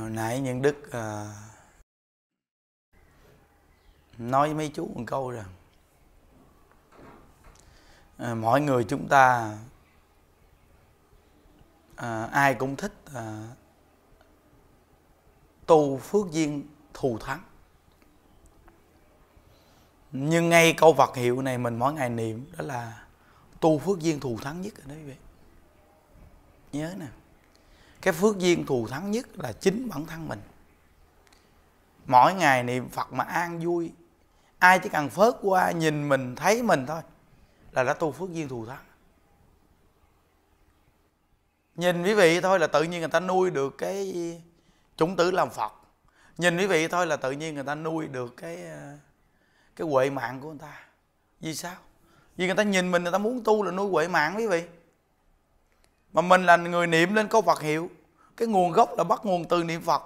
hồi nãy nhân đức à, nói với mấy chú một câu rằng à, mỗi người chúng ta à, ai cũng thích à, tu phước duyên thù thắng nhưng ngay câu vật hiệu này mình mỗi ngày niệm đó là tu phước duyên thù thắng nhất rồi đó quý vị nhớ nè cái phước duyên thù thắng nhất là chính bản thân mình mỗi ngày niệm phật mà an vui ai chỉ cần phớt qua nhìn mình thấy mình thôi là đã tu phước duyên thù thắng nhìn quý vị thôi là tự nhiên người ta nuôi được cái chủng tử làm phật nhìn quý vị thôi là tự nhiên người ta nuôi được cái cái huệ mạng của người ta vì sao vì người ta nhìn mình người ta muốn tu là nuôi huệ mạng quý vị mà mình là người niệm lên câu Phật hiệu cái nguồn gốc là bắt nguồn từ niệm Phật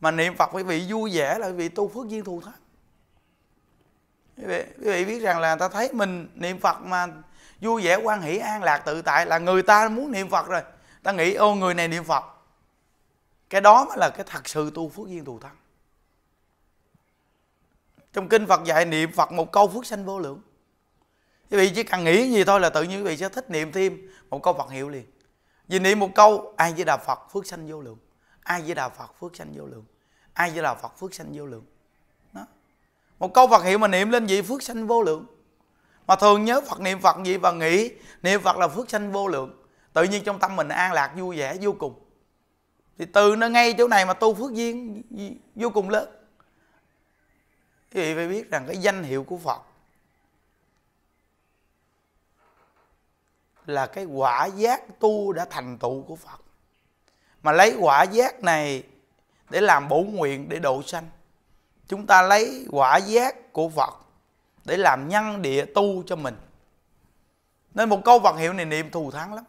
mà niệm Phật quý vị vui vẻ là quý vị tu phước duyên thù thắng quý vị, quý vị biết rằng là ta thấy mình niệm Phật mà vui vẻ quan hỷ an lạc tự tại là người ta muốn niệm Phật rồi ta nghĩ ô người này niệm Phật cái đó mới là cái thật sự tu phước duyên thù thắng trong kinh Phật dạy niệm Phật một câu phước sanh vô lượng quý vị chỉ cần nghĩ gì thôi là tự nhiên quý vị sẽ thích niệm thêm một câu Phật hiệu liền vì niệm một câu ai với đà phật phước sanh vô lượng ai với đà phật phước sanh vô lượng ai với đà phật phước sanh vô lượng đó. một câu phật hiệu mà niệm lên vậy phước sanh vô lượng mà thường nhớ phật niệm phật gì và nghĩ niệm phật là phước sanh vô lượng tự nhiên trong tâm mình an lạc vui vẻ vô cùng thì từ nó ngay chỗ này mà tu phước duyên vô cùng lớn quý vị phải biết rằng cái danh hiệu của phật là cái quả giác tu đã thành tựu của Phật mà lấy quả giác này để làm bổ nguyện để độ sanh chúng ta lấy quả giác của Phật để làm nhân địa tu cho mình nên một câu Phật hiệu này niệm thù thắng lắm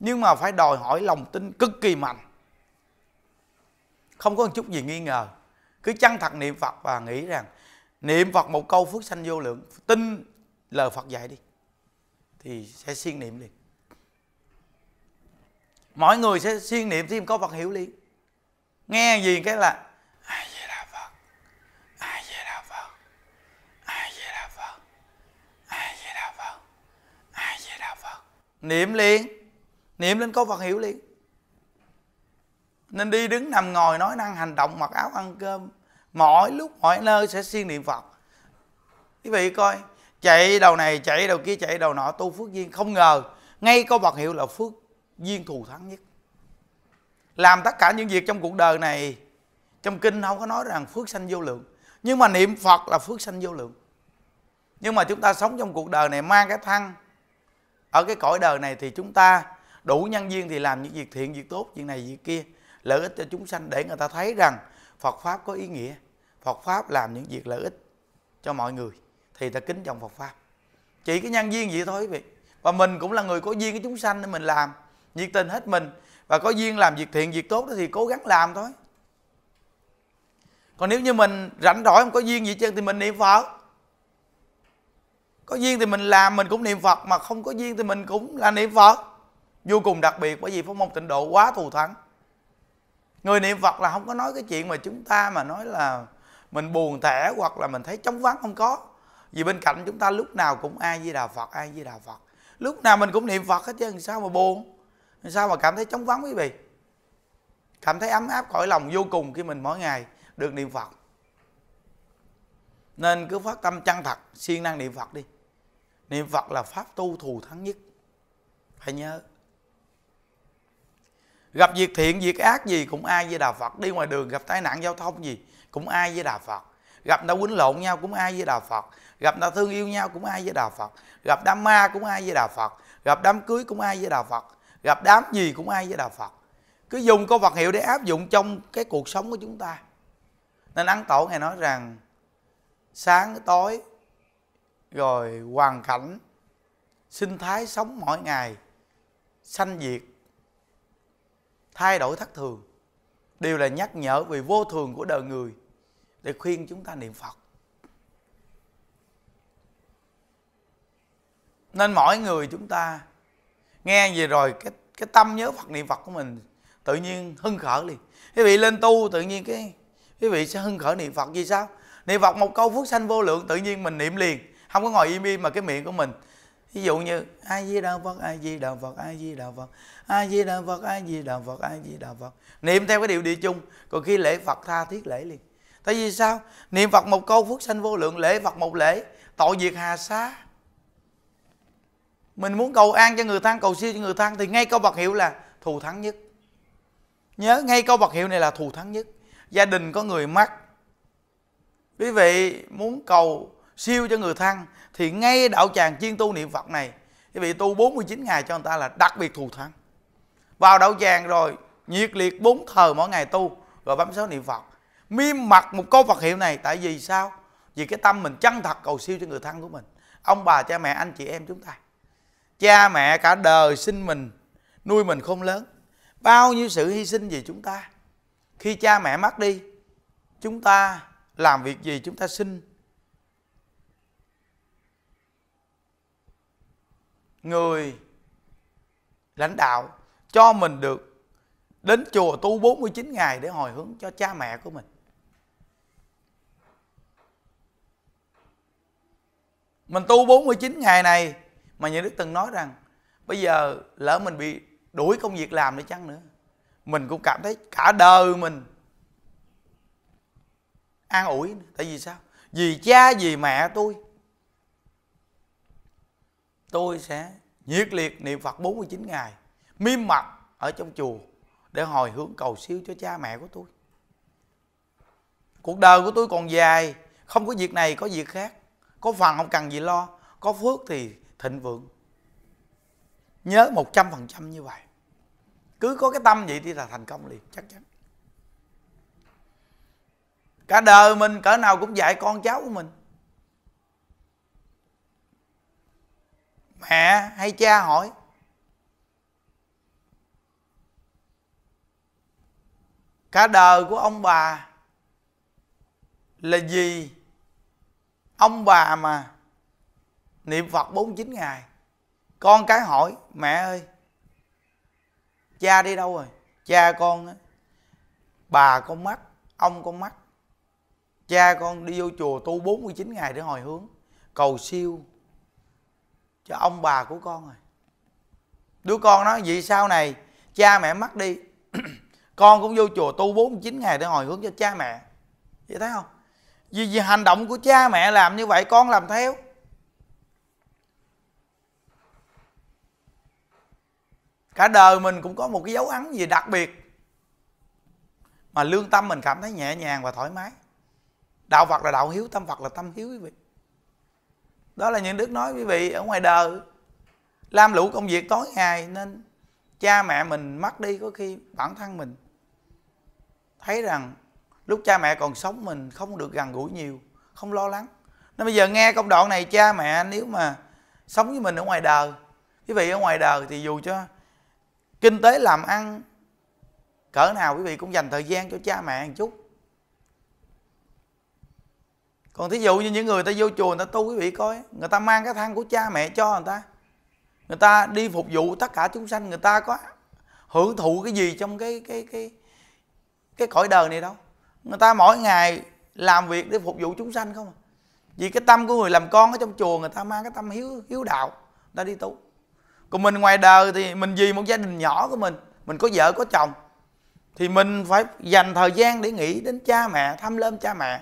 nhưng mà phải đòi hỏi lòng tin cực kỳ mạnh không có một chút gì nghi ngờ cứ chăng thật niệm Phật và nghĩ rằng niệm Phật một câu phước sanh vô lượng tin lời Phật dạy đi thì sẽ siêng niệm liền mọi người sẽ siêng niệm thêm có Phật hiểu liền nghe gì cái là ai vậy là phật ai vậy là phật ai vậy là phật ai vậy là phật ai vậy là phật niệm liền niệm lên có Phật hiểu liền nên đi đứng nằm ngồi nói năng hành động mặc áo ăn cơm mọi lúc mọi nơi sẽ siêng niệm phật quý vị coi chạy đầu này chạy đầu kia chạy đầu nọ tu phước duyên không ngờ ngay có vật hiệu là phước duyên thù thắng nhất làm tất cả những việc trong cuộc đời này trong kinh không có nói rằng phước sanh vô lượng nhưng mà niệm phật là phước sanh vô lượng nhưng mà chúng ta sống trong cuộc đời này mang cái thân ở cái cõi đời này thì chúng ta đủ nhân duyên thì làm những việc thiện việc tốt việc này việc kia lợi ích cho chúng sanh để người ta thấy rằng phật pháp có ý nghĩa phật pháp làm những việc lợi ích cho mọi người thì ta kính trọng Phật pháp chỉ cái nhân duyên vậy thôi quý vị và mình cũng là người có duyên với chúng sanh nên mình làm nhiệt tình hết mình và có duyên làm việc thiện việc tốt đó thì cố gắng làm thôi còn nếu như mình rảnh rỗi không có duyên gì chứ thì mình niệm phật có duyên thì mình làm mình cũng niệm phật mà không có duyên thì mình cũng là niệm phật vô cùng đặc biệt bởi vì pháp môn tịnh độ quá thù thắng người niệm phật là không có nói cái chuyện mà chúng ta mà nói là mình buồn tẻ hoặc là mình thấy chóng vắng không có vì bên cạnh chúng ta lúc nào cũng ai với đà phật ai với đà phật lúc nào mình cũng niệm phật hết chứ sao mà buồn sao mà cảm thấy chống vắng quý vị cảm thấy ấm áp cõi lòng vô cùng khi mình mỗi ngày được niệm phật nên cứ phát tâm chân thật siêng năng niệm phật đi niệm phật là pháp tu thù thắng nhất phải nhớ gặp việc thiện việc ác gì cũng ai với đà phật đi ngoài đường gặp tai nạn giao thông gì cũng ai với đà phật gặp người ta quýnh lộn nhau cũng ai với đà phật gặp nào thương yêu nhau cũng ai với đạo phật gặp đám ma cũng ai với đạo phật gặp đám cưới cũng ai với đạo phật gặp đám gì cũng ai với đạo phật cứ dùng câu vật hiệu để áp dụng trong cái cuộc sống của chúng ta nên ấn tổ ngài nói rằng sáng tối rồi hoàn cảnh sinh thái sống mỗi ngày sanh diệt thay đổi thất thường đều là nhắc nhở về vô thường của đời người để khuyên chúng ta niệm phật nên mỗi người chúng ta nghe về rồi cái cái tâm nhớ phật niệm phật của mình tự nhiên hưng khởi liền quý vị lên tu tự nhiên cái quý vị sẽ hưng khởi niệm phật vì sao niệm phật một câu phước sanh vô lượng tự nhiên mình niệm liền không có ngồi im im mà cái miệng của mình ví dụ như ai di đà phật ai di đà phật ai di đà phật ai di đà phật ai di đà phật a di đà phật niệm theo cái điều địa chung còn khi lễ phật tha thiết lễ liền tại vì sao niệm phật một câu phước sanh vô lượng lễ phật một lễ tội diệt hà sa mình muốn cầu an cho người thân cầu siêu cho người thân thì ngay câu bậc hiệu là thù thắng nhất nhớ ngay câu bậc hiệu này là thù thắng nhất gia đình có người mắc quý vị muốn cầu siêu cho người thân thì ngay đạo tràng chuyên tu niệm phật này quý vị tu 49 ngày cho người ta là đặc biệt thù thắng vào đạo tràng rồi nhiệt liệt bốn thờ mỗi ngày tu rồi bấm số niệm phật miêm mặt một câu phật hiệu này tại vì sao vì cái tâm mình chân thật cầu siêu cho người thân của mình ông bà cha mẹ anh chị em chúng ta cha mẹ cả đời sinh mình nuôi mình không lớn bao nhiêu sự hy sinh vì chúng ta khi cha mẹ mất đi chúng ta làm việc gì chúng ta xin người lãnh đạo cho mình được đến chùa tu 49 ngày để hồi hướng cho cha mẹ của mình. Mình tu 49 ngày này mà nhà nước từng nói rằng bây giờ lỡ mình bị đuổi công việc làm nữa chăng nữa mình cũng cảm thấy cả đời mình an ủi tại vì sao vì cha vì mẹ tôi tôi sẽ nhiệt liệt niệm Phật 49 ngày miêm mặt ở trong chùa để hồi hướng cầu siêu cho cha mẹ của tôi cuộc đời của tôi còn dài không có việc này có việc khác có phần không cần gì lo có phước thì thịnh vượng nhớ một trăm phần trăm như vậy cứ có cái tâm vậy thì là thành công liền chắc chắn cả đời mình cỡ nào cũng dạy con cháu của mình mẹ hay cha hỏi cả đời của ông bà là gì ông bà mà niệm phật 49 ngày con cái hỏi mẹ ơi cha đi đâu rồi cha con á bà con mắt, ông con mắt, cha con đi vô chùa tu 49 ngày để hồi hướng cầu siêu cho ông bà của con rồi đứa con nói vì sau này cha mẹ mất đi con cũng vô chùa tu 49 ngày để hồi hướng cho cha mẹ vậy thấy không vì, vì hành động của cha mẹ làm như vậy con làm theo cả đời mình cũng có một cái dấu ấn gì đặc biệt mà lương tâm mình cảm thấy nhẹ nhàng và thoải mái đạo phật là đạo hiếu tâm phật là tâm hiếu quý vị đó là những đức nói quý vị ở ngoài đời làm lũ công việc tối ngày nên cha mẹ mình mất đi có khi bản thân mình thấy rằng lúc cha mẹ còn sống mình không được gần gũi nhiều không lo lắng nên bây giờ nghe công đoạn này cha mẹ nếu mà sống với mình ở ngoài đời quý vị ở ngoài đời thì dù cho kinh tế làm ăn cỡ nào quý vị cũng dành thời gian cho cha mẹ một chút còn thí dụ như những người ta vô chùa người ta tu quý vị coi người ta mang cái thang của cha mẹ cho người ta người ta đi phục vụ tất cả chúng sanh người ta có hưởng thụ cái gì trong cái cái cái cái cõi đời này đâu người ta mỗi ngày làm việc để phục vụ chúng sanh không à. vì cái tâm của người làm con ở trong chùa người ta mang cái tâm hiếu hiếu đạo người ta đi tu còn mình ngoài đời thì mình vì một gia đình nhỏ của mình mình có vợ có chồng thì mình phải dành thời gian để nghĩ đến cha mẹ thăm lâm cha mẹ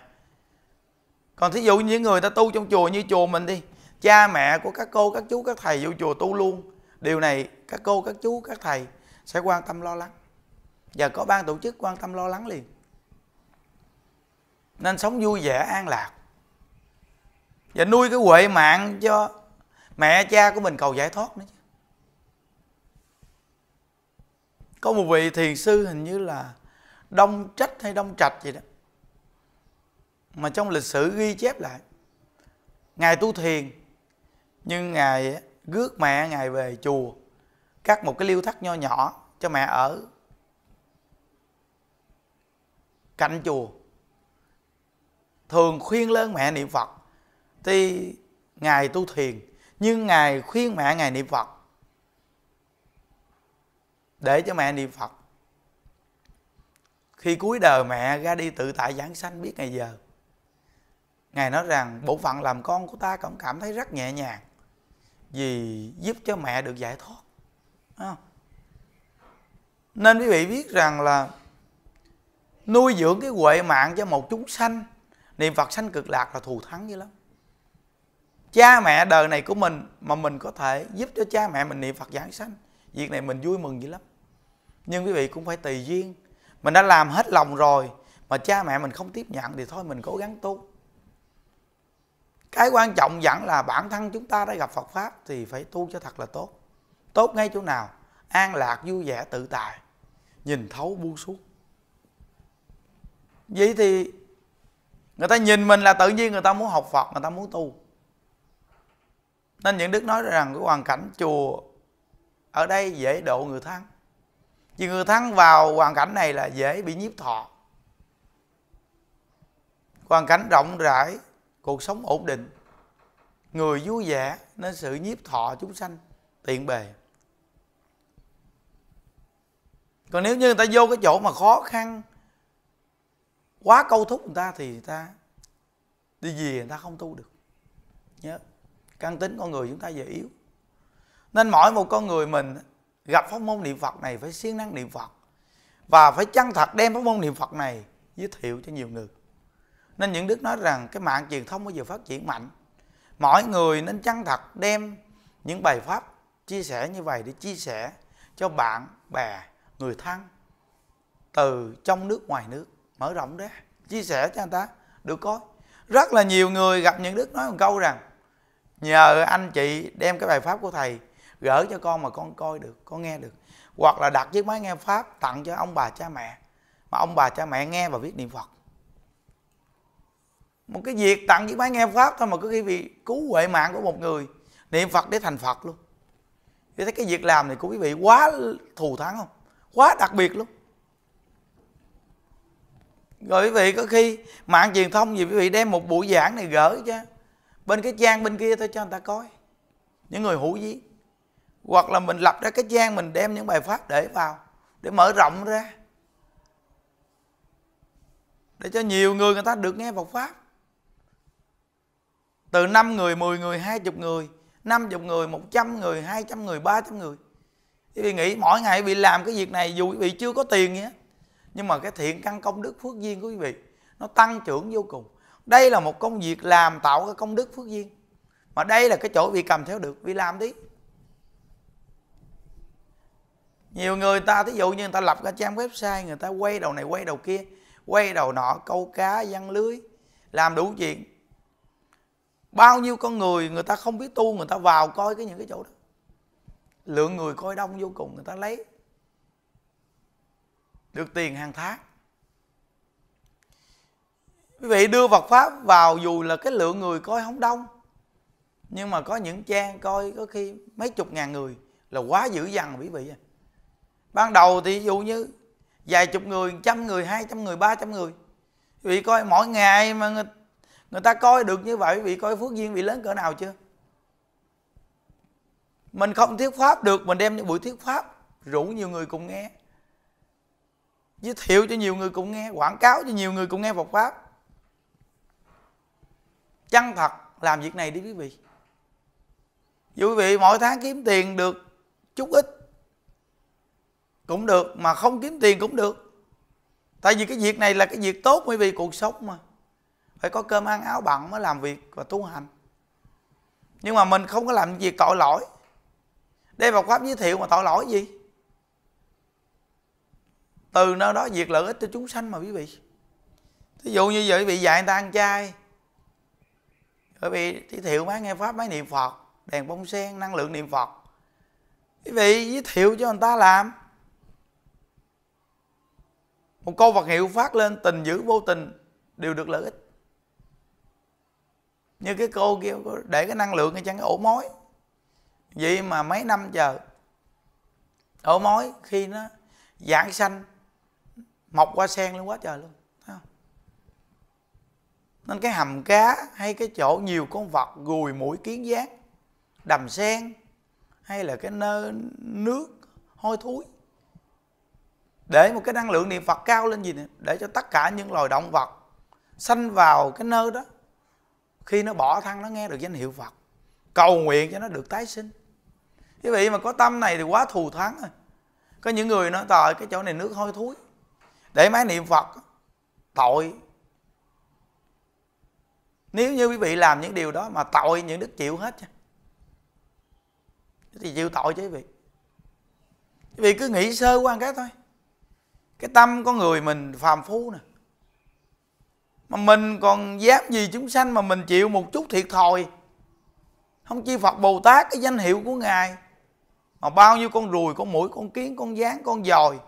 còn thí dụ như những người ta tu trong chùa như chùa mình đi cha mẹ của các cô các chú các thầy vô chùa tu luôn điều này các cô các chú các thầy sẽ quan tâm lo lắng và có ban tổ chức quan tâm lo lắng liền nên sống vui vẻ an lạc và nuôi cái huệ mạng cho mẹ cha của mình cầu giải thoát nữa chứ có một vị thiền sư hình như là đông trách hay đông trạch gì đó mà trong lịch sử ghi chép lại ngài tu thiền nhưng ngài rước mẹ ngài về chùa cắt một cái liêu thắt nho nhỏ cho mẹ ở cạnh chùa thường khuyên lớn mẹ niệm phật thì ngài tu thiền nhưng ngài khuyên mẹ ngài niệm phật để cho mẹ niệm phật khi cuối đời mẹ ra đi tự tại giảng sanh biết ngày giờ ngài nói rằng bộ phận làm con của ta cũng cảm thấy rất nhẹ nhàng vì giúp cho mẹ được giải thoát nên quý vị biết rằng là nuôi dưỡng cái huệ mạng cho một chúng sanh niệm phật sanh cực lạc là thù thắng dữ lắm cha mẹ đời này của mình mà mình có thể giúp cho cha mẹ mình niệm phật giảng sanh việc này mình vui mừng dữ lắm nhưng quý vị cũng phải tùy duyên mình đã làm hết lòng rồi mà cha mẹ mình không tiếp nhận thì thôi mình cố gắng tu cái quan trọng vẫn là bản thân chúng ta đã gặp Phật pháp thì phải tu cho thật là tốt tốt ngay chỗ nào an lạc vui vẻ tự tại nhìn thấu buông xuống vậy thì người ta nhìn mình là tự nhiên người ta muốn học Phật người ta muốn tu nên những đức nói rằng cái hoàn cảnh chùa ở đây dễ độ người thắng vì người thắng vào hoàn cảnh này là dễ bị nhiếp thọ Hoàn cảnh rộng rãi Cuộc sống ổn định Người vui vẻ Nên sự nhiếp thọ chúng sanh Tiện bề Còn nếu như người ta vô cái chỗ mà khó khăn Quá câu thúc người ta Thì người ta Đi gì người ta không tu được Nhớ Căn tính con người chúng ta giờ yếu Nên mỗi một con người mình gặp pháp môn niệm Phật này phải siêng năng niệm Phật và phải chân thật đem pháp môn niệm Phật này giới thiệu cho nhiều người. Nên những đức nói rằng cái mạng truyền thông bây giờ phát triển mạnh. mỗi người nên chân thật đem những bài pháp chia sẻ như vậy để chia sẻ cho bạn bè, người thân từ trong nước ngoài nước mở rộng ra chia sẻ cho người ta được coi rất là nhiều người gặp những đức nói một câu rằng nhờ anh chị đem cái bài pháp của thầy gỡ cho con mà con coi được con nghe được hoặc là đặt chiếc máy nghe pháp tặng cho ông bà cha mẹ mà ông bà cha mẹ nghe và viết niệm phật một cái việc tặng chiếc máy nghe pháp thôi mà có khi vị cứu huệ mạng của một người niệm phật để thành phật luôn thì thấy cái việc làm này của quý vị quá thù thắng không quá đặc biệt luôn rồi quý vị có khi mạng truyền thông gì quý vị đem một buổi giảng này gửi cho bên cái trang bên kia thôi cho người ta coi những người hữu duyên hoặc là mình lập ra cái gian mình đem những bài pháp để vào để mở rộng ra để cho nhiều người người ta được nghe Phật pháp từ 5 người, 10 người, 20 người 50 người, 100 người, 200 người, 300 người Quý vị nghĩ mỗi ngày bị làm cái việc này dù quý vị chưa có tiền nhé Nhưng mà cái thiện căn công đức phước duyên của quý vị Nó tăng trưởng vô cùng Đây là một công việc làm tạo cái công đức phước duyên Mà đây là cái chỗ vị cầm theo được, vị làm đi nhiều người ta thí dụ như người ta lập ra trang website người ta quay đầu này quay đầu kia quay đầu nọ câu cá văn lưới làm đủ chuyện bao nhiêu con người người ta không biết tu người ta vào coi cái những cái chỗ đó lượng người coi đông vô cùng người ta lấy được tiền hàng tháng quý vị đưa Phật pháp vào dù là cái lượng người coi không đông nhưng mà có những trang coi có khi mấy chục ngàn người là quá dữ dằn quý vị à ban đầu thì ví dụ như vài chục người trăm người hai trăm người ba trăm người quý coi mỗi ngày mà người, người ta coi được như vậy quý coi phước duyên bị lớn cỡ nào chưa mình không thuyết pháp được mình đem những buổi thuyết pháp rủ nhiều người cùng nghe giới thiệu cho nhiều người cùng nghe quảng cáo cho nhiều người cùng nghe Phật pháp chân thật làm việc này đi quý vị quý vị mỗi tháng kiếm tiền được chút ít cũng được mà không kiếm tiền cũng được tại vì cái việc này là cái việc tốt bởi vì cuộc sống mà phải có cơm ăn áo bận mới làm việc và tu hành nhưng mà mình không có làm việc tội lỗi đây vào pháp giới thiệu mà tội lỗi gì từ nơi đó việc lợi ích cho chúng sanh mà quý vị thí dụ như vậy quý vị dạy người ta ăn chay bởi vì giới thiệu máy nghe pháp máy niệm phật đèn bông sen năng lượng niệm phật quý vị giới thiệu cho người ta làm một câu vật hiệu phát lên tình dữ vô tình đều được lợi ích như cái cô kia để cái năng lượng ở trong cái ổ mối vậy mà mấy năm chờ ổ mối khi nó giảng xanh mọc qua sen luôn quá trời luôn nên cái hầm cá hay cái chỗ nhiều con vật gùi mũi kiến giác đầm sen hay là cái nơi nước hôi thối để một cái năng lượng niệm phật cao lên gì nè để cho tất cả những loài động vật sanh vào cái nơi đó khi nó bỏ thân nó nghe được danh hiệu phật cầu nguyện cho nó được tái sinh quý vị mà có tâm này thì quá thù thắng rồi có những người nói trời cái chỗ này nước hôi thối để máy niệm phật tội nếu như quý vị làm những điều đó mà tội những đức chịu hết chứ thì chịu tội chứ quý vị quý vị cứ nghĩ sơ quan một cái thôi cái tâm con người mình phàm phu nè mà mình còn dám gì chúng sanh mà mình chịu một chút thiệt thòi không chi phật bồ tát cái danh hiệu của ngài mà bao nhiêu con ruồi con mũi con kiến con gián con dòi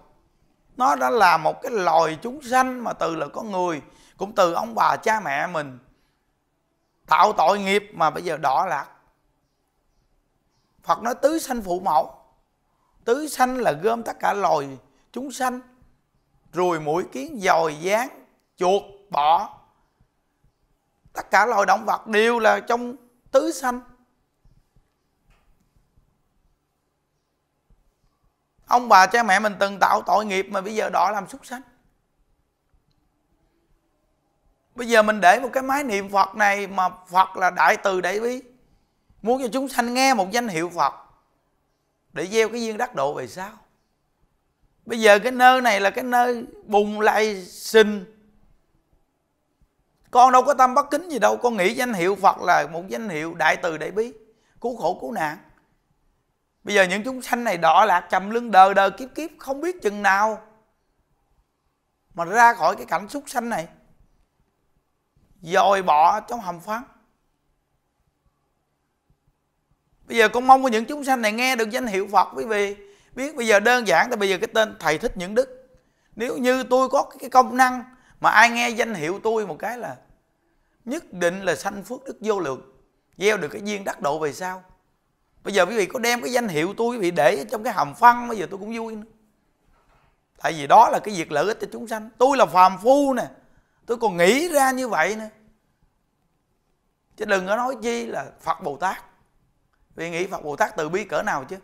nó đã là một cái loài chúng sanh mà từ là con người cũng từ ông bà cha mẹ mình tạo tội nghiệp mà bây giờ đỏ lạc phật nói tứ sanh phụ mẫu tứ sanh là gom tất cả loài chúng sanh ruồi mũi kiến dòi gián chuột bọ tất cả loài động vật đều là trong tứ sanh ông bà cha mẹ mình từng tạo tội nghiệp mà bây giờ đỏ làm súc sanh bây giờ mình để một cái máy niệm phật này mà phật là đại từ đại bi muốn cho chúng sanh nghe một danh hiệu phật để gieo cái duyên đắc độ về sao bây giờ cái nơi này là cái nơi bùng lai sinh con đâu có tâm bất kính gì đâu con nghĩ danh hiệu phật là một danh hiệu đại từ đại bi cứu khổ cứu nạn bây giờ những chúng sanh này đỏ lạc trầm lưng đờ đờ kiếp kiếp không biết chừng nào mà ra khỏi cái cảnh súc sanh này dồi bỏ trong hầm phán bây giờ con mong của những chúng sanh này nghe được danh hiệu phật quý vị biết bây giờ đơn giản là bây giờ cái tên thầy thích những đức nếu như tôi có cái công năng mà ai nghe danh hiệu tôi một cái là nhất định là sanh phước đức vô lượng gieo được cái duyên đắc độ về sau bây giờ quý vị có đem cái danh hiệu tôi quý vị để trong cái hầm phân bây giờ tôi cũng vui nữa tại vì đó là cái việc lợi ích cho chúng sanh tôi là phàm phu nè tôi còn nghĩ ra như vậy nè chứ đừng có nói chi là phật bồ tát vì nghĩ phật bồ tát từ bi cỡ nào chứ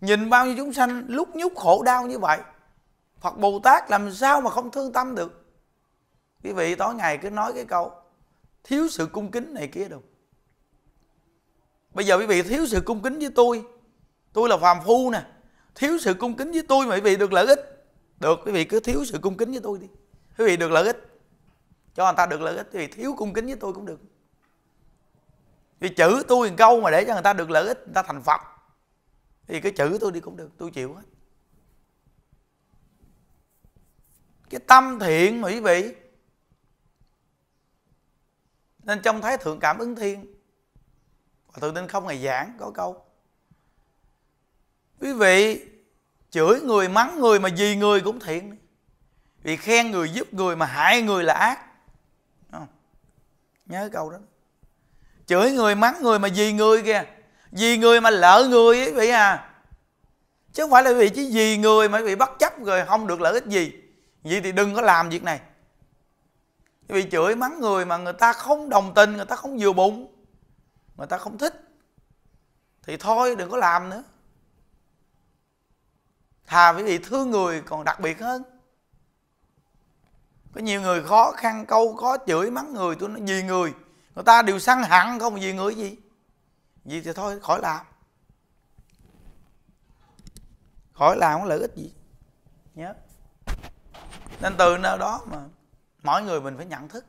Nhìn bao nhiêu chúng sanh lúc nhúc khổ đau như vậy Phật Bồ Tát làm sao mà không thương tâm được Quý vị tối ngày cứ nói cái câu Thiếu sự cung kính này kia đâu Bây giờ quý vị thiếu sự cung kính với tôi Tôi là phàm phu nè Thiếu sự cung kính với tôi mà quý vị được lợi ích Được quý vị cứ thiếu sự cung kính với tôi đi Quý vị được lợi ích Cho người ta được lợi ích Quý vị thiếu cung kính với tôi cũng được Vì chữ tôi một câu mà để cho người ta được lợi ích Người ta thành Phật thì cái chữ tôi đi cũng được tôi chịu hết cái tâm thiện mà quý vị nên trong thái thượng cảm ứng thiên và tự tin không ngày giảng có câu quý vị chửi người mắng người mà gì người cũng thiện vì khen người giúp người mà hại người là ác nhớ câu đó chửi người mắng người mà gì người kìa vì người mà lỡ người ấy vị à chứ không phải là vì chứ vì người mà bị bất chấp rồi không được lợi ích gì vậy thì đừng có làm việc này vì chửi mắng người mà người ta không đồng tình người ta không vừa bụng người ta không thích thì thôi đừng có làm nữa thà quý vị thương người còn đặc biệt hơn có nhiều người khó khăn câu có chửi mắng người tôi nói vì người người ta đều săn hẳn không vì người gì gì thì thôi khỏi làm khỏi làm có lợi ích gì nhớ nên từ nơi đó mà mỗi người mình phải nhận thức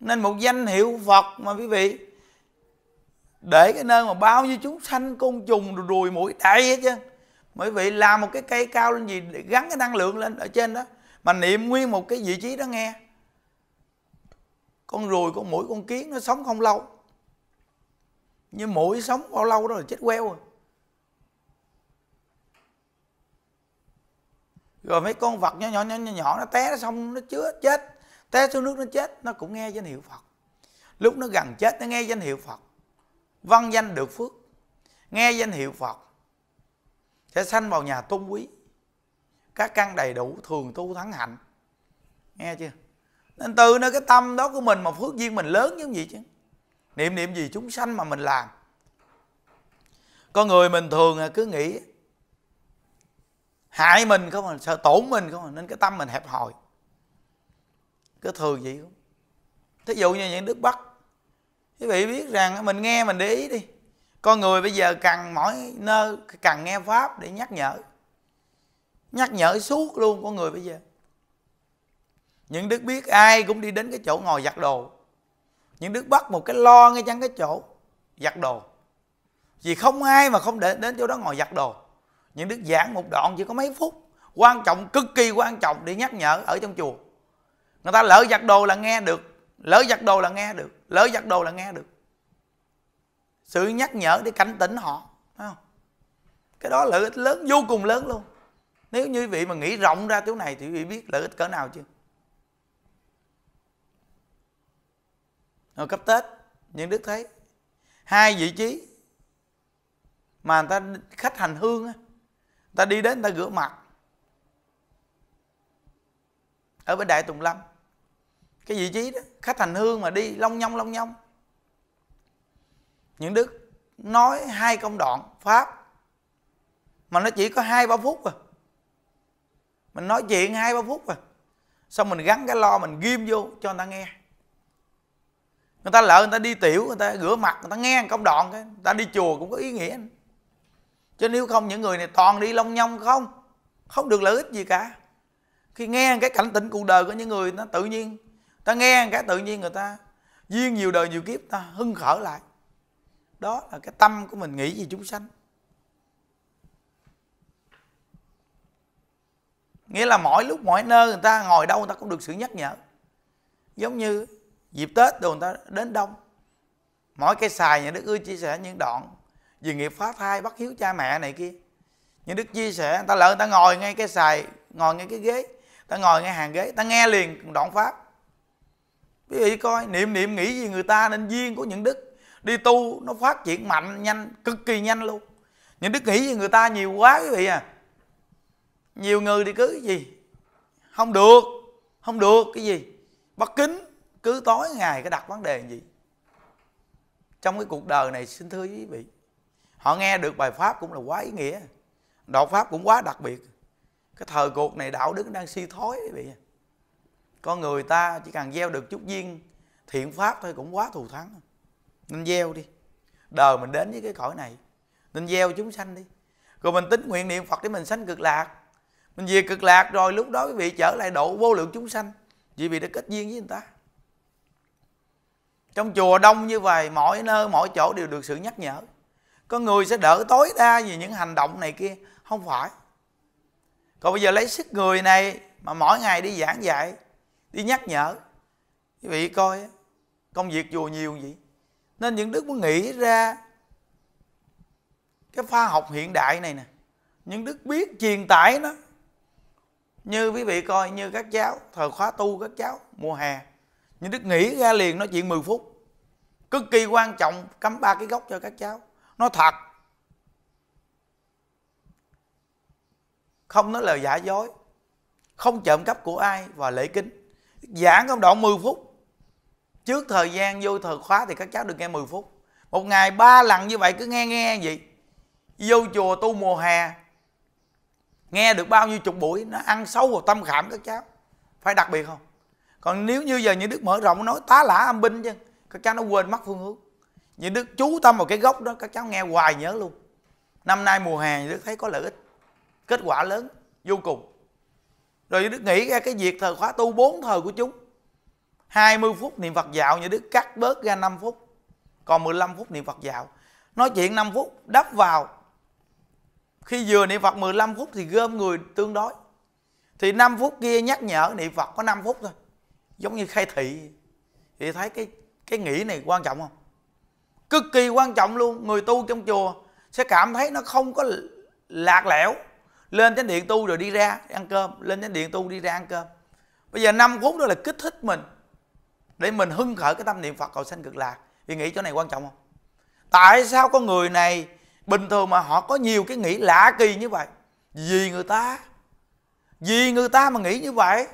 nên một danh hiệu phật mà quý vị để cái nơi mà bao nhiêu chúng sanh côn trùng ruồi mũi đầy hết chứ quý vị làm một cái cây cao lên gì để gắn cái năng lượng lên ở trên đó mà niệm nguyên một cái vị trí đó nghe con ruồi con mũi con kiến nó sống không lâu như mũi sống bao lâu đó là chết queo rồi rồi mấy con vật nhỏ nhỏ nhỏ nhỏ, nhỏ nó té nó xong nó chứa chết té xuống nước nó chết nó cũng nghe danh hiệu phật lúc nó gần chết nó nghe danh hiệu phật văn danh được phước nghe danh hiệu phật sẽ sanh vào nhà tôn quý các căn đầy đủ thường tu thắng hạnh nghe chưa nên từ nơi cái tâm đó của mình mà phước duyên mình lớn như vậy chứ niệm niệm gì chúng sanh mà mình làm con người mình thường cứ nghĩ hại mình không à sợ tổn mình không à nên cái tâm mình hẹp hòi cứ thường vậy không thí dụ như những đức bắc quý vị biết rằng mình nghe mình để ý đi con người bây giờ cần mỗi nơi cần nghe pháp để nhắc nhở nhắc nhở suốt luôn con người bây giờ những đức biết ai cũng đi đến cái chỗ ngồi giặt đồ nhưng đức bắt một cái lo ngay chăng cái chỗ giặt đồ vì không ai mà không để đến chỗ đó ngồi giặt đồ những đức giảng một đoạn chỉ có mấy phút quan trọng cực kỳ quan trọng để nhắc nhở ở trong chùa người ta lỡ giặt đồ là nghe được lỡ giặt đồ là nghe được lỡ giặt đồ là nghe được sự nhắc nhở để cảnh tỉnh họ không cái đó lợi ích lớn vô cùng lớn luôn nếu như vị mà nghĩ rộng ra chỗ này thì vị biết lợi ích cỡ nào chưa rồi ờ, cấp tết những đức thấy hai vị trí mà người ta khách hành hương người ta đi đến người ta rửa mặt ở bên đại tùng lâm cái vị trí đó khách hành hương mà đi long nhong long nhong những đức nói hai công đoạn pháp mà nó chỉ có hai ba phút rồi à. mình nói chuyện hai ba phút rồi à. xong mình gắn cái lo mình ghim vô cho người ta nghe người ta lỡ người ta đi tiểu người ta rửa mặt người ta nghe công đoạn cái người ta đi chùa cũng có ý nghĩa chứ nếu không những người này toàn đi long nhông không không được lợi ích gì cả khi nghe cái cảnh tỉnh cuộc đời của những người nó tự nhiên ta nghe cái tự nhiên người ta duyên nhiều đời nhiều kiếp ta hưng khởi lại đó là cái tâm của mình nghĩ gì chúng sanh nghĩa là mỗi lúc mỗi nơi người ta ngồi đâu người ta cũng được sự nhắc nhở giống như dịp tết đồ người ta đến đông mỗi cây xài nhà đức ưa chia sẻ những đoạn về nghiệp phá thai bắt hiếu cha mẹ này kia như đức chia sẻ người ta lỡ người ta ngồi ngay cái xài ngồi ngay cái ghế ta ngồi ngay hàng ghế ta nghe liền đoạn pháp quý vị coi niệm niệm nghĩ gì người ta nên duyên của những đức đi tu nó phát triển mạnh nhanh cực kỳ nhanh luôn những đức nghĩ gì người ta nhiều quá quý vị à nhiều người thì cứ gì không được không được cái gì bất kính cứ tối ngày cái đặt vấn đề gì trong cái cuộc đời này xin thưa quý vị họ nghe được bài pháp cũng là quá ý nghĩa đạo pháp cũng quá đặc biệt cái thời cuộc này đạo đức đang suy si thối quý vị con người ta chỉ cần gieo được chút duyên thiện pháp thôi cũng quá thù thắng nên gieo đi đời mình đến với cái cõi này nên gieo chúng sanh đi rồi mình tính nguyện niệm phật để mình sanh cực lạc mình về cực lạc rồi lúc đó quý vị trở lại độ vô lượng chúng sanh vì vì đã kết duyên với người ta trong chùa đông như vậy mọi nơi mọi chỗ đều được sự nhắc nhở có người sẽ đỡ tối đa vì những hành động này kia không phải còn bây giờ lấy sức người này mà mỗi ngày đi giảng dạy đi nhắc nhở quý vị coi công việc chùa nhiều vậy nên những đức muốn nghĩ ra cái pha học hiện đại này nè những đức biết truyền tải nó như quý vị coi như các cháu thời khóa tu các cháu mùa hè nhưng đức nghĩ ra liền nói chuyện 10 phút cực kỳ quan trọng cắm ba cái gốc cho các cháu nó thật không nói lời giả dối không trộm cắp của ai và lễ kính giảng trong đoạn 10 phút trước thời gian vô thời khóa thì các cháu được nghe 10 phút một ngày ba lần như vậy cứ nghe nghe gì vô chùa tu mùa hè nghe được bao nhiêu chục buổi nó ăn sâu vào tâm khảm các cháu phải đặc biệt không còn nếu như giờ những đức mở rộng nói tá lả âm binh chứ các cháu nó quên mất phương hướng những đức chú tâm vào cái gốc đó các cháu nghe hoài nhớ luôn năm nay mùa hè những đức thấy có lợi ích kết quả lớn vô cùng rồi những đức nghĩ ra cái việc thời khóa tu bốn thời của chúng 20 phút niệm Phật dạo như Đức cắt bớt ra 5 phút Còn 15 phút niệm Phật dạo Nói chuyện 5 phút đắp vào Khi vừa niệm Phật 15 phút thì gom người tương đối Thì 5 phút kia nhắc nhở niệm Phật có 5 phút thôi giống như khai thị thì thấy cái cái nghĩ này quan trọng không cực kỳ quan trọng luôn người tu trong chùa sẽ cảm thấy nó không có lạc lẽo lên chánh điện tu rồi đi ra ăn cơm lên chánh điện tu đi ra ăn cơm bây giờ năm phút đó là kích thích mình để mình hưng khởi cái tâm niệm phật cầu sanh cực lạc thì nghĩ chỗ này quan trọng không tại sao con người này bình thường mà họ có nhiều cái nghĩ lạ kỳ như vậy vì người ta vì người ta mà nghĩ như vậy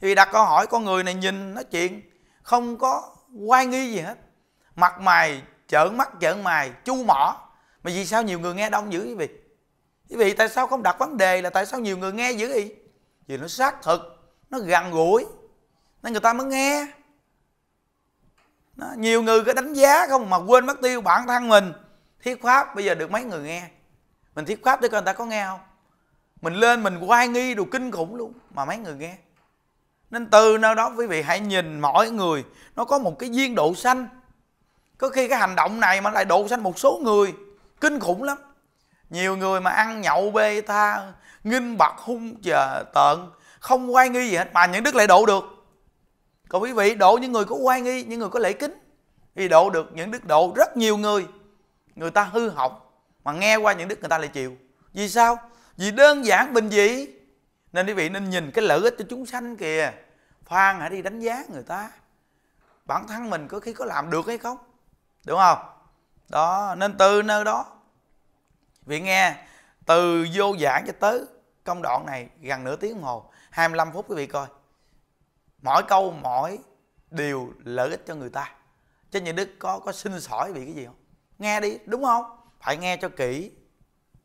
thì đặt câu hỏi con người này nhìn nói chuyện không có quay nghi gì hết mặt mày trợn mắt trợn mày chu mỏ mà vì sao nhiều người nghe đông dữ quý vị quý vị tại sao không đặt vấn đề là tại sao nhiều người nghe dữ vậy vì nó xác thực nó gần gũi nên người ta mới nghe đó, nhiều người cứ đánh giá không mà quên mất tiêu bản thân mình thiết pháp bây giờ được mấy người nghe mình thiết pháp tới coi người ta có nghe không mình lên mình quay nghi đồ kinh khủng luôn mà mấy người nghe nên từ nơi đó quý vị hãy nhìn mỗi người nó có một cái duyên độ xanh có khi cái hành động này mà lại độ xanh một số người kinh khủng lắm nhiều người mà ăn nhậu bê tha nghinh bạc hung chờ tợn không quay nghi gì hết mà những đức lại độ được còn quý vị độ những người có quay nghi những người có lễ kính thì độ được những đức độ rất nhiều người người ta hư hỏng mà nghe qua những đức người ta lại chịu vì sao vì đơn giản bình dị nên quý vị nên nhìn cái lợi ích cho chúng sanh kìa phan hãy đi đánh giá người ta bản thân mình có khi có làm được hay không đúng không đó nên từ nơi đó vì nghe từ vô giảng cho tới công đoạn này gần nửa tiếng đồng hồ 25 phút quý vị coi mỗi câu mỗi điều lợi ích cho người ta chứ như đức có có xin sỏi bị cái gì không nghe đi đúng không phải nghe cho kỹ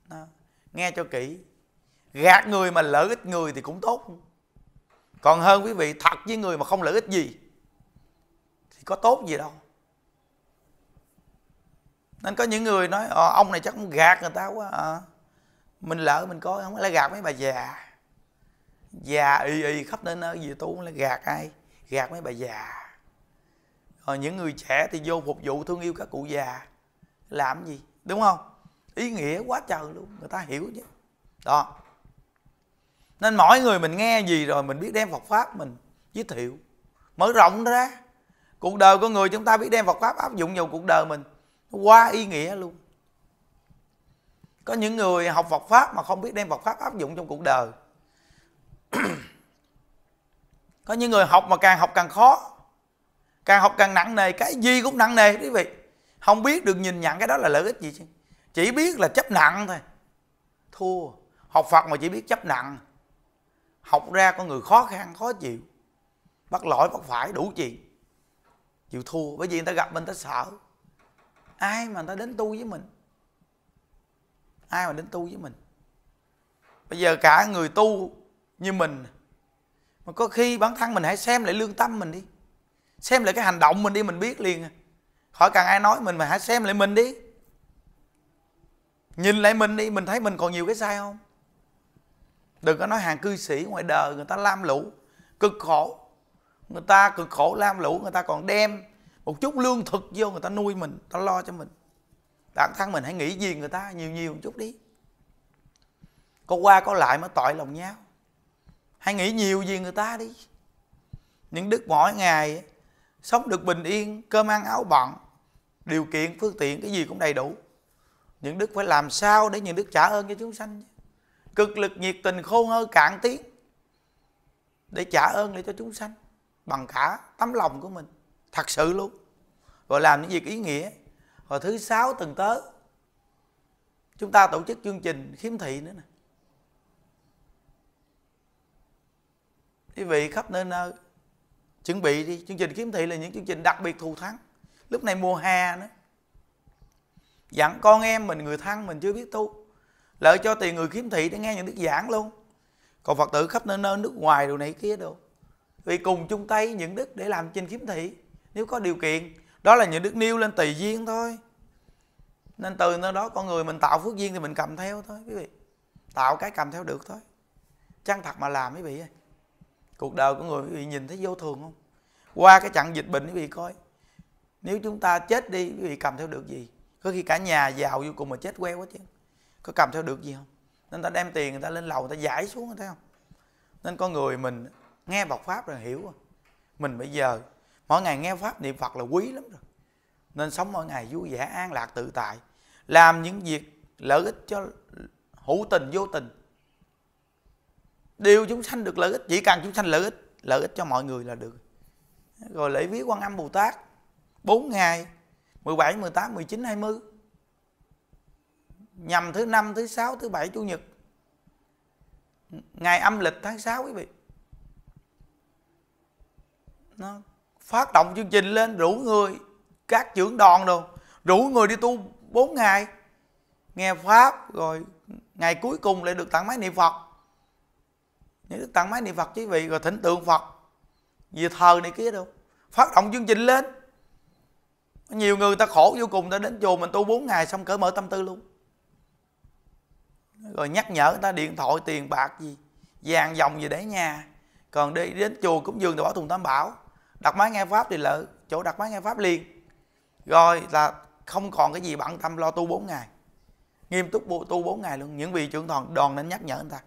đó. nghe cho kỹ gạt người mà lợi ích người thì cũng tốt còn hơn quý vị thật với người mà không lợi ích gì thì có tốt gì đâu nên có những người nói ờ, ông này chắc cũng gạt người ta quá à. mình lỡ mình có không lại gạt mấy bà già già y y khắp nơi nơi gì tôi cũng lại gạt ai gạt mấy bà già rồi những người trẻ thì vô phục vụ thương yêu các cụ già làm gì đúng không ý nghĩa quá trời luôn người ta hiểu chứ đó nên mỗi người mình nghe gì rồi mình biết đem phật pháp mình giới thiệu mở rộng ra cuộc đời của người chúng ta biết đem phật pháp áp dụng vào cuộc đời mình quá ý nghĩa luôn có những người học Phật pháp mà không biết đem Phật pháp áp dụng trong cuộc đời có những người học mà càng học càng khó càng học càng nặng nề cái gì cũng nặng nề quý vị không biết được nhìn nhận cái đó là lợi ích gì chứ chỉ biết là chấp nặng thôi thua học Phật mà chỉ biết chấp nặng học ra con người khó khăn khó chịu bắt lỗi bắt phải đủ chuyện chịu thua bởi vì người ta gặp mình ta sợ ai mà người ta đến tu với mình ai mà đến tu với mình bây giờ cả người tu như mình mà có khi bản thân mình hãy xem lại lương tâm mình đi xem lại cái hành động mình đi mình biết liền khỏi cần ai nói mình mà hãy xem lại mình đi nhìn lại mình đi mình thấy mình còn nhiều cái sai không đừng có nói hàng cư sĩ ngoài đời người ta lam lũ cực khổ người ta cực khổ lam lũ người ta còn đem một chút lương thực vô người ta nuôi mình ta lo cho mình bản thân mình hãy nghĩ gì người ta nhiều nhiều một chút đi có qua có lại mới tội lòng nhau hãy nghĩ nhiều gì người ta đi những đức mỗi ngày sống được bình yên cơm ăn áo bận điều kiện phương tiện cái gì cũng đầy đủ những đức phải làm sao để những đức trả ơn cho chúng sanh cực lực nhiệt tình khôn hơn cạn tiếng để trả ơn lại cho chúng sanh bằng cả tấm lòng của mình thật sự luôn rồi làm những việc ý nghĩa rồi thứ sáu tuần tới chúng ta tổ chức chương trình khiếm thị nữa nè quý vị khắp nơi nơi chuẩn bị đi chương trình khiếm thị là những chương trình đặc biệt thù thắng lúc này mùa hè nữa dặn con em mình người thân mình chưa biết tu lợi cho tiền người khiếm thị để nghe những đức giảng luôn còn phật tử khắp nơi nơi nước ngoài đồ này kia đâu, vì cùng chung tay những đức để làm trên khiếm thị nếu có điều kiện đó là những đức nêu lên tùy duyên thôi nên từ nơi đó con người mình tạo phước duyên thì mình cầm theo thôi quý vị tạo cái cầm theo được thôi chăng thật mà làm quý vị ơi cuộc đời của người quý vị nhìn thấy vô thường không qua cái trận dịch bệnh quý vị coi nếu chúng ta chết đi quý vị cầm theo được gì có khi cả nhà giàu vô cùng mà chết queo quá chứ có cầm theo được gì không nên ta đem tiền người ta lên lầu người ta giải xuống thấy không nên con người mình nghe bọc pháp rồi hiểu rồi mình bây giờ mỗi ngày nghe pháp niệm phật là quý lắm rồi nên sống mỗi ngày vui vẻ an lạc tự tại làm những việc lợi ích cho hữu tình vô tình điều chúng sanh được lợi ích chỉ cần chúng sanh lợi ích lợi ích cho mọi người là được rồi lễ viết quan âm bồ tát 4 ngày 17, 18, 19, 20 nhằm thứ năm thứ sáu thứ bảy chủ nhật ngày âm lịch tháng 6 quý vị nó phát động chương trình lên rủ người các trưởng đoàn đồ rủ người đi tu 4 ngày nghe pháp rồi ngày cuối cùng lại được tặng máy niệm phật những đức tặng máy niệm phật quý vị rồi thỉnh tượng phật về thờ này kia đâu phát động chương trình lên nhiều người ta khổ vô cùng ta đến chùa mình tu 4 ngày xong cỡ mở tâm tư luôn rồi nhắc nhở người ta điện thoại tiền bạc gì vàng dòng gì để nhà còn đi đến chùa cúng dường thì bỏ thùng tam bảo đặt máy nghe pháp thì lợi chỗ đặt máy nghe pháp liền rồi là không còn cái gì bận tâm lo tu 4 ngày nghiêm túc tu 4 ngày luôn những vị trưởng đoàn đoàn nên nhắc nhở người ta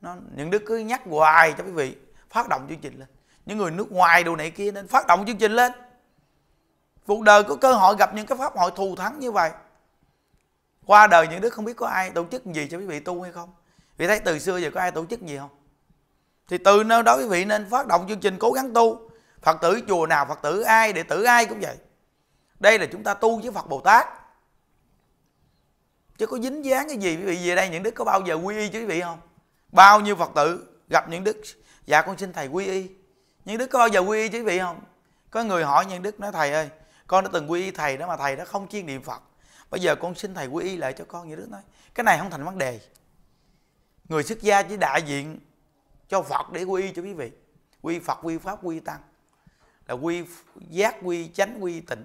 nó những đứa cứ nhắc hoài cho quý vị phát động chương trình lên những người nước ngoài đồ này kia nên phát động chương trình lên cuộc đời có cơ hội gặp những cái pháp hội thù thắng như vậy qua đời những đức không biết có ai tổ chức gì cho quý vị tu hay không vì thấy từ xưa giờ có ai tổ chức gì không thì từ nơi đó quý vị nên phát động chương trình cố gắng tu phật tử chùa nào phật tử ai đệ tử ai cũng vậy đây là chúng ta tu với phật bồ tát chứ có dính dáng cái gì quý vị về đây những đức có bao giờ quy y chứ quý vị không bao nhiêu phật tử gặp những đức dạ con xin thầy quy y những đức có bao giờ quy y chứ quý vị không có người hỏi những đức nói thầy ơi con đã từng quy y thầy đó mà thầy đó không chuyên niệm phật bây giờ con xin thầy quy y lại cho con như đứa nói cái này không thành vấn đề người xuất gia chỉ đại diện cho phật để quy y cho quý vị quy phật quy pháp quy tăng là quy giác quy chánh quy tịnh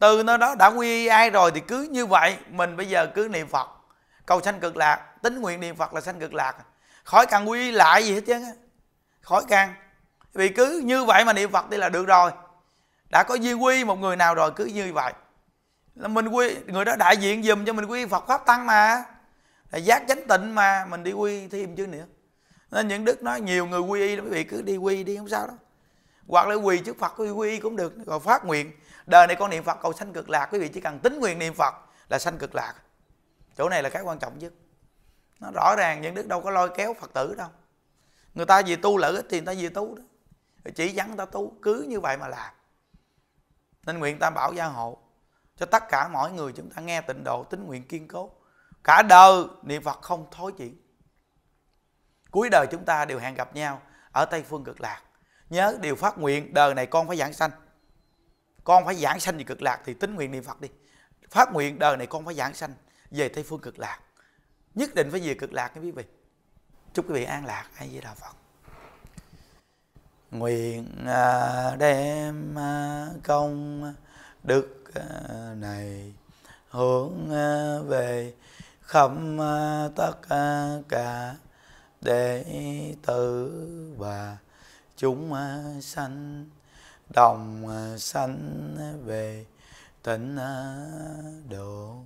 từ nơi đó đã quy y ai rồi thì cứ như vậy mình bây giờ cứ niệm phật cầu sanh cực lạc tính nguyện niệm phật là sanh cực lạc khỏi cần quy y lại gì hết chứ khỏi cần vì cứ như vậy mà niệm phật thì là được rồi đã có duyên quy một người nào rồi cứ như vậy là mình quy người đó đại diện dùm cho mình quy Phật pháp tăng mà là giác chánh tịnh mà mình đi quy thêm chứ nữa nên những đức nói nhiều người quy y quý vị cứ đi quy đi không sao đó hoặc là quỳ trước Phật quy quy cũng được rồi phát nguyện đời này con niệm Phật cầu sanh cực lạc quý vị chỉ cần tính nguyện niệm Phật là sanh cực lạc chỗ này là cái quan trọng nhất nó rõ ràng những đức đâu có lôi kéo Phật tử đâu người ta vì tu lợi ích thì người ta vì tu đó chỉ dẫn người ta tu cứ như vậy mà làm nên nguyện tam bảo gia hộ cho tất cả mọi người chúng ta nghe tịnh độ tín nguyện kiên cố cả đời niệm phật không thối chuyển cuối đời chúng ta đều hẹn gặp nhau ở tây phương cực lạc nhớ điều phát nguyện đời này con phải giảng sanh con phải giảng sanh về cực lạc thì tín nguyện niệm phật đi phát nguyện đời này con phải giảng sanh về tây phương cực lạc nhất định phải về cực lạc quý vị chúc quý vị an lạc ai với đạo phật nguyện à, đem à, công à, đức À, này hướng à, về khắp à, tất cả đệ tử và chúng sanh đồng sanh về tịnh độ